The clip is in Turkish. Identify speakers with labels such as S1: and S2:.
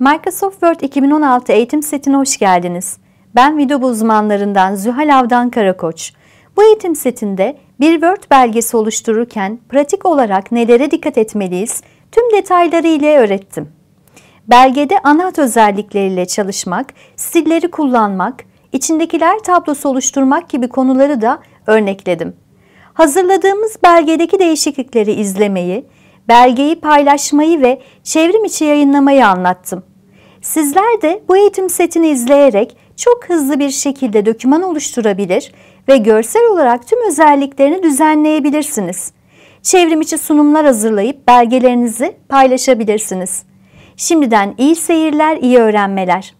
S1: Microsoft Word 2016 eğitim setine hoş geldiniz. Ben video uzmanlarından Zühal Avdan Karakoç. Bu eğitim setinde bir Word belgesi oluştururken pratik olarak nelere dikkat etmeliyiz tüm detayları ile öğrettim. Belgede anahtar özellikleriyle çalışmak, stilleri kullanmak, içindekiler tablosu oluşturmak gibi konuları da örnekledim. Hazırladığımız belgedeki değişiklikleri izlemeyi, belgeyi paylaşmayı ve çevrim içi yayınlamayı anlattım. Sizler de bu eğitim setini izleyerek çok hızlı bir şekilde döküman oluşturabilir ve görsel olarak tüm özelliklerini düzenleyebilirsiniz. Çevrimiçi sunumlar hazırlayıp belgelerinizi paylaşabilirsiniz. Şimdiden iyi seyirler, iyi öğrenmeler.